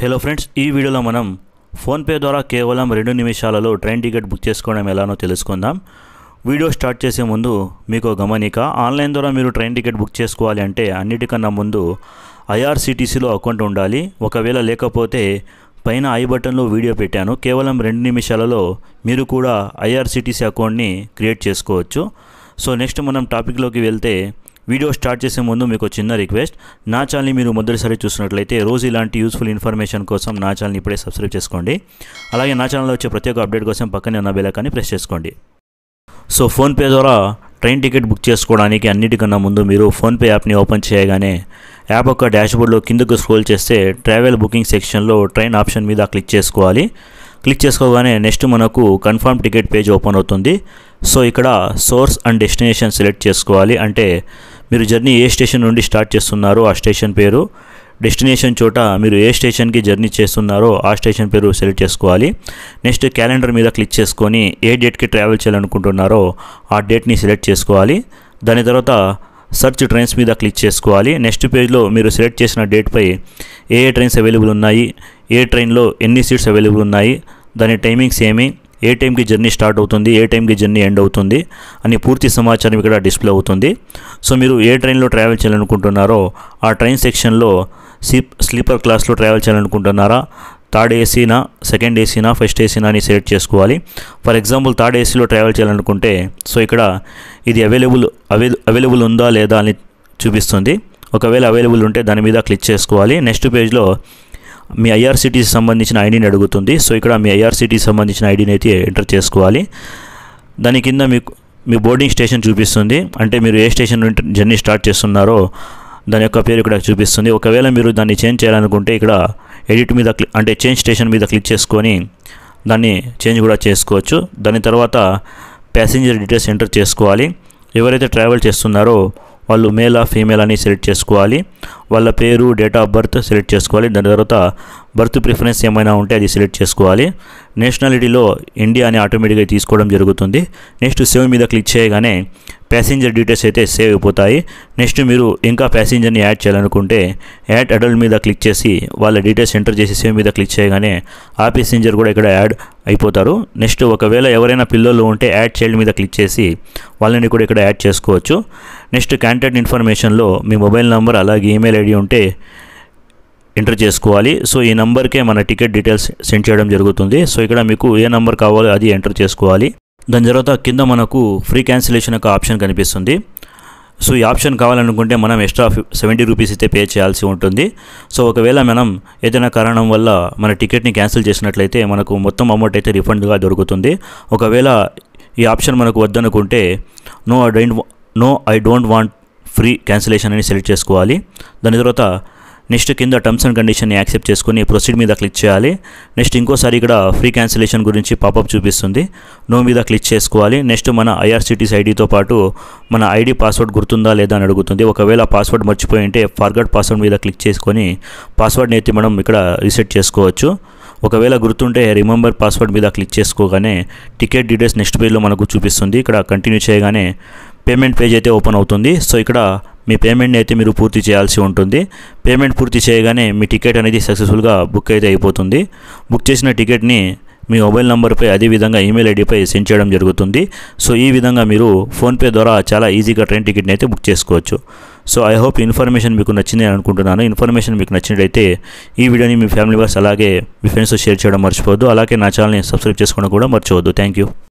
hello friends ఈ వీడియోలో మనం ఫోన్పే ద్వారా కేవలం రెండు నిమిషాలలో ట్రైన్ టికెట్ బుక్ చేసుకోవడం ఎలానో తెలుసుకుందాం వీడియో స్టార్ట్ చేసే ముందు మీకు గమనిక ఆన్లైన్ ద్వారా మీరు ట్రైన్ టికెట్ బుక్ చేసుకోవాలి అంటే అన్నిటికన్నా ముందు ఐఆర్సీటీసీలో అకౌంట్ ఉండాలి ఒకవేళ లేకపోతే పైన ఐ బటన్లో వీడియో పెట్టాను కేవలం రెండు నిమిషాలలో మీరు కూడా ఐఆర్సీటీసీ అకౌంట్ని క్రియేట్ చేసుకోవచ్చు సో నెక్స్ట్ మనం టాపిక్లోకి వెళ్తే వీడియో స్టార్ట్ చేసే ముందు మీకు చిన్న రిక్వెస్ట్ నా ఛానల్ని మీరు మొదటిసారి చూసినట్లయితే రోజు ఇలాంటి యూస్ఫుల్ ఇన్ఫర్మేషన్ కోసం నా ఛానల్ని ఇప్పుడే సబ్స్క్రైబ్ చేసుకోండి అలాగే నా ఛానల్లో వచ్చే ప్రతి ఒక్క అప్డేట్ కోసం పక్కనే ఉన్న బెలకాన్ని ప్రెస్ చేసుకోండి సో ఫోన్పే ద్వారా ట్రైన్ టికెట్ బుక్ చేసుకోవడానికి అన్నిటికన్నా ముందు మీరు ఫోన్పే యాప్ని ఓపెన్ చేయగానే యాప్ యొక్క డాష్బోర్డ్లో కిందకు స్క్రోల్ చేస్తే ట్రావెల్ బుకింగ్ సెక్షన్లో ట్రైన్ ఆప్షన్ మీద క్లిక్ చేసుకోవాలి క్లిక్ చేసుకోగానే నెక్స్ట్ మనకు కన్ఫర్మ్ టికెట్ పేజ్ ఓపెన్ అవుతుంది సో ఇక్కడ సోర్స్ అండ్ డెస్టినేషన్ సెలెక్ట్ చేసుకోవాలి అంటే మీరు జర్నీ ఏ స్టేషన్ నుండి స్టార్ట్ చేస్తున్నారో ఆ స్టేషన్ పేరు డెస్టినేషన్ చోట మీరు ఏ స్టేషన్కి జర్నీ చేస్తున్నారో ఆ స్టేషన్ పేరు సెలెక్ట్ చేసుకోవాలి నెక్స్ట్ క్యాలెండర్ మీద క్లిక్ చేసుకొని ఏ డేట్కి ట్రావెల్ చేయాలనుకుంటున్నారో ఆ డేట్ని సెలెక్ట్ చేసుకోవాలి దాని తర్వాత సర్చ్ ట్రైన్స్ మీద క్లిక్ చేసుకోవాలి నెక్స్ట్ పేజ్లో మీరు సెలెక్ట్ చేసిన డేట్పై ఏ ఏ ట్రైన్స్ అవైలబుల్ ఉన్నాయి ఏ ట్రైన్లో ఎన్ని సీట్స్ అవైలబుల్ ఉన్నాయి దాని టైమింగ్స్ ఏమి ఏ టైంకి జర్నీ స్టార్ట్ అవుతుంది ఏ టైంకి జర్నీ ఎండ్ అవుతుంది అని పూర్తి సమాచారం ఇక్కడ డిస్ప్లే అవుతుంది సో మీరు ఏ ట్రైన్లో ట్రావెల్ చేయాలనుకుంటున్నారో ఆ ట్రైన్ సెక్షన్లో స్లీప్ స్లీపర్ క్లాస్లో ట్రావెల్ చేయాలనుకుంటున్నారా థర్డ్ ఏసీనా సెకండ్ ఏసీనా ఫస్ట్ ఏసీనా అని సెలెక్ట్ చేసుకోవాలి ఫర్ ఎగ్జాంపుల్ థర్డ్ ఏసీలో ట్రావెల్ చేయాలనుకుంటే సో ఇక్కడ ఇది అవైలబుల్ అవైలబుల్ ఉందా లేదా అని చూపిస్తుంది ఒకవేళ అవైలబుల్ ఉంటే దాని మీద క్లిక్ చేసుకోవాలి నెక్స్ట్ పేజ్లో మీ ఐఆర్సిటీ సంబంధించిన ఐడిని అడుగుతుంది సో ఇక్కడ మీ ఐఆర్సిటీ సంబంధించిన ఐడిని అయితే ఎంటర్ చేసుకోవాలి దాని కింద మీకు మీ బోర్డింగ్ స్టేషన్ చూపిస్తుంది అంటే మీరు ఏ స్టేషన్ నుండి జర్నీ స్టార్ట్ చేస్తున్నారో దాని యొక్క పేరు ఇక్కడ చూపిస్తుంది ఒకవేళ మీరు దాన్ని చేంజ్ చేయాలనుకుంటే ఇక్కడ ఎడిట్ మీద అంటే చేంజ్ స్టేషన్ మీద క్లిక్ చేసుకొని దాన్ని చేంజ్ కూడా చేసుకోవచ్చు దాని తర్వాత ప్యాసింజర్ డీటెయిల్స్ ఎంటర్ చేసుకోవాలి ఎవరైతే ట్రావెల్ చేస్తున్నారో వాళ్ళు మేల్ ఫీమేల్ అని సెలెక్ట్ చేసుకోవాలి వాళ్ళ పేరు డేట్ ఆఫ్ బర్త్ సెలెక్ట్ చేసుకోవాలి దాని తర్వాత బర్త్ ప్రిఫరెన్స్ ఏమైనా ఉంటే అది సెలెక్ట్ చేసుకోవాలి నేషనాలిటీలో ఇండియా అని ఆటోమేటిక్గా తీసుకోవడం జరుగుతుంది నెక్స్ట్ సేవ్ మీద క్లిక్ చేయగానే ప్యాసింజర్ డీటెయిల్స్ అయితే సేవ్ అయిపోతాయి నెక్స్ట్ మీరు ఇంకా ప్యాసింజర్ని యాడ్ చేయాలనుకుంటే యాడ్ అడల్ట్ మీద క్లిక్ చేసి వాళ్ళ డీటెయిల్స్ ఎంటర్ చేసి సేవ్ మీద క్లిక్ చేయగానే ఆ ప్యాసింజర్ కూడా ఇక్కడ యాడ్ అయిపోతారు నెక్స్ట్ ఒకవేళ ఎవరైనా పిల్లలు ఉంటే యాడ్ చైల్డ్ మీద క్లిక్ చేసి వాళ్ళని కూడా ఇక్కడ యాడ్ చేసుకోవచ్చు నెక్స్ట్ కాంటాక్ట్ ఇన్ఫర్మేషన్లో మీ మొబైల్ నెంబర్ అలాగే ఈమెయిల్ ఐడి ఉంటే ఎంటర్ చేసుకోవాలి సో ఈ నెంబర్కే మన టికెట్ డీటెయిల్స్ సెండ్ చేయడం జరుగుతుంది సో ఇక్కడ మీకు ఏ నెంబర్ కావాలో అది ఎంటర్ చేసుకోవాలి దాని తర్వాత కింద మనకు ఫ్రీ క్యాన్సిలేషన్ యొక్క ఆప్షన్ కనిపిస్తుంది సో ఈ ఆప్షన్ కావాలనుకుంటే మనం ఎక్స్ట్రా సెవెంటీ రూపీస్ అయితే పే చేయాల్సి ఉంటుంది సో ఒకవేళ మనం ఏదైనా కారణం వల్ల మన టికెట్ని క్యాన్సిల్ చేసినట్లయితే మనకు మొత్తం అమౌంట్ అయితే రిఫండ్గా దొరుకుతుంది ఒకవేళ ఈ ఆప్షన్ మనకు వద్దనుకుంటే no I don't no I don't want free cancellation అని సెలెక్ట్ చేసుకోవాలి దాని తర్వాత నెక్స్ట్ కింద టర్మ్స్ అండ్ కండిషన్ని యాక్సెప్ట్ చేసుకుని ప్రొసీడ్ మీద క్లిక్ చేయాలి నెక్స్ట్ ఇంకోసారి ఇక్కడ ఫ్రీ క్యాన్సిలేషన్ గురించి పాపప్ చూపిస్తుంది నో మీద క్లిక్ చేసుకోవాలి నెక్స్ట్ మన ఐఆర్సిటీస్ ఐడితో పాటు మన ఐడి పాస్వర్డ్ గుర్తుందా లేదా అని అడుగుతుంది ఒకవేళ పాస్వర్డ్ మర్చిపోయి ఉంటే ఫార్గర్డ్ పాస్వర్డ్ మీద క్లిక్ చేసుకొని పాస్వర్డ్ని అయితే మనం ఇక్కడ రీసెట్ చేసుకోవచ్చు ఒకవేళ గుర్తుంటే రిమెంబర్ పాస్వర్డ్ మీద క్లిక్ చేసుకోగానే టికెట్ డీటెయిల్స్ నెక్స్ట్ పేజ్లో మనకు చూపిస్తుంది ఇక్కడ కంటిన్యూ చేయగానే పేమెంట్ పేజ్ అయితే ఓపెన్ అవుతుంది సో ఇక్కడ మీ పేమెంట్ని అయితే మీరు పూర్తి చేయాల్సి ఉంటుంది పేమెంట్ పూర్తి చేయగానే మీ టికెట్ అనేది సక్సెస్ఫుల్గా బుక్ అయితే అయిపోతుంది బుక్ చేసిన టికెట్ని మీ మొబైల్ నెంబర్పై అదేవిధంగా ఈమెయిల్ ఐడిపై సెండ్ చేయడం జరుగుతుంది సో ఈ విధంగా మీరు ఫోన్పే ద్వారా చాలా ఈజీగా ట్రైన్ టికెట్ని అయితే బుక్ చేసుకోవచ్చు సో ఐ హోప్ ఇన్ఫర్మేషన్ మీకు నచ్చింది అనుకుంటున్నాను ఇన్ఫర్మేషన్ మీకు నచ్చినట్లయితే ఈ వీడియోని మీ ఫ్యామిలీ మెంబర్స్ అలాగే మీ ఫ్రెండ్స్తో షేర్ చేయడం మర్చిపోవద్దు అలాగే నా ఛానల్ని సబ్స్క్రైబ్ చేసుకోవడం కూడా మర్చిపోవద్దు థ్యాంక్ యూ